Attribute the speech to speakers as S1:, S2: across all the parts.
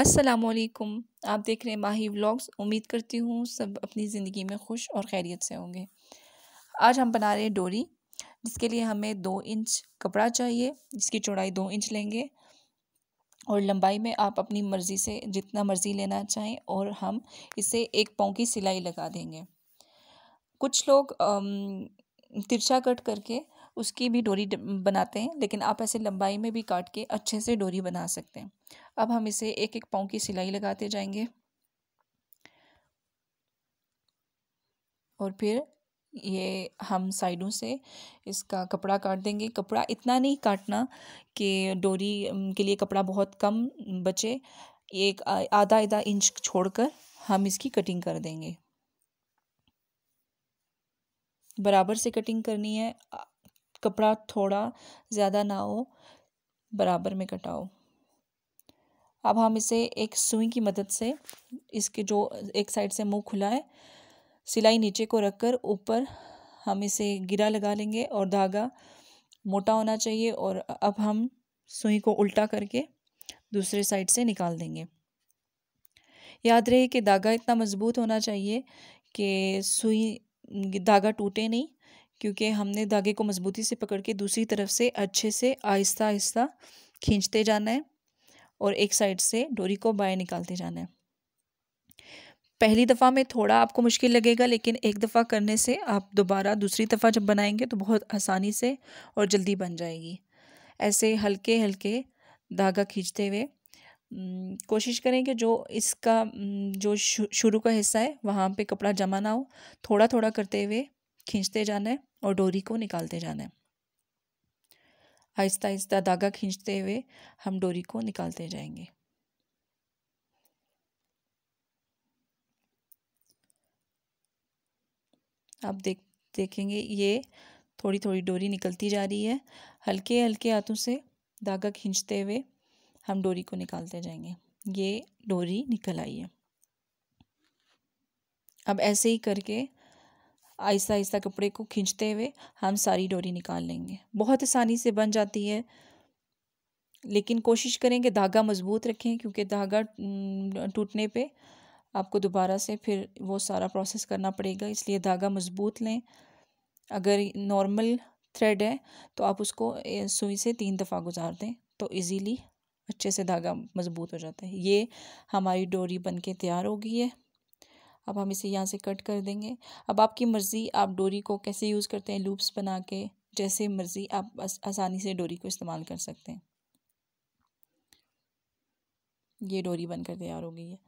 S1: असलकुम आप देख रहे हैं माही व्लॉग्स उम्मीद करती हूँ सब अपनी ज़िंदगी में खुश और खैरियत से होंगे आज हम बना रहे हैं डोरी जिसके लिए हमें दो इंच कपड़ा चाहिए जिसकी चौड़ाई दो इंच लेंगे और लंबाई में आप अपनी मर्ज़ी से जितना मर्ज़ी लेना चाहें और हम इसे एक पाँव की सिलाई लगा देंगे कुछ लोग तिरछा कट करके उसकी भी डोरी बनाते हैं लेकिन आप ऐसे लंबाई में भी काट के अच्छे से डोरी बना सकते हैं अब हम इसे एक एक पाँव की सिलाई लगाते जाएंगे और फिर ये हम साइडों से इसका कपड़ा काट देंगे कपड़ा इतना नहीं काटना कि डोरी के लिए कपड़ा बहुत कम बचे एक आधा आधा इंच छोड़कर हम इसकी कटिंग कर देंगे बराबर से कटिंग करनी है कपड़ा थोड़ा ज़्यादा ना हो बराबर में कटाओ अब हम इसे एक सुई की मदद से इसके जो एक साइड से मुंह खुला है सिलाई नीचे को रखकर ऊपर हम इसे गिरा लगा लेंगे और धागा मोटा होना चाहिए और अब हम सुई को उल्टा करके दूसरे साइड से निकाल देंगे याद रहे कि धागा इतना मज़बूत होना चाहिए कि सुई धागा टूटे नहीं क्योंकि हमने धागे को मज़बूती से पकड़ के दूसरी तरफ से अच्छे से आहिस्ता आहिस्ता खींचते जाना है और एक साइड से डोरी को बाहर निकालते जाना है पहली दफ़ा में थोड़ा आपको मुश्किल लगेगा लेकिन एक दफ़ा करने से आप दोबारा दूसरी दफ़ा जब बनाएंगे तो बहुत आसानी से और जल्दी बन जाएगी ऐसे हल्के हल्के धागा खींचते हुए कोशिश करें कि जो इसका जो शुरू का हिस्सा है वहाँ पे कपड़ा जमा ना हो थोड़ा थोड़ा करते हुए खींचते जाना है और डोरी को निकालते जाना है आहिस्ता आहिस्ता धागा खींचते हुए हम डोरी को निकालते जाएंगे आप देख देखेंगे ये थोड़ी थोड़ी डोरी निकलती जा रही है हल्के हल्के हाथों से धागा खींचते हुए हम डोरी को निकालते जाएंगे ये डोरी निकल आई है अब ऐसे ही करके आहिस्ता आहिस्ता कपड़े को खींचते हुए हम सारी डोरी निकाल लेंगे बहुत आसानी से बन जाती है लेकिन कोशिश करें कि धागा मज़बूत रखें क्योंकि धागा टूटने पे आपको दोबारा से फिर वो सारा प्रोसेस करना पड़ेगा इसलिए धागा मज़बूत लें अगर नॉर्मल थ्रेड है तो आप उसको सुई से तीन दफ़ा गुजार दें तो इजीली अच्छे से धागा मज़बूत हो जाता है ये हमारी डोरी बन के तैयार हो गई है अब हम इसे यहाँ से कट कर देंगे अब आपकी मर्ज़ी आप डोरी को कैसे यूज़ करते हैं लूप्स बना के जैसे मर्ज़ी आप आसानी से डोरी को इस्तेमाल कर सकते हैं ये डोरी बनकर तैयार हो गई है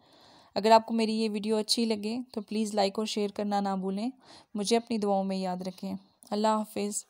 S1: अगर आपको मेरी ये वीडियो अच्छी लगे तो प्लीज़ लाइक और शेयर करना ना भूलें मुझे अपनी दुआओं में याद रखें अल्लाह हाफिज़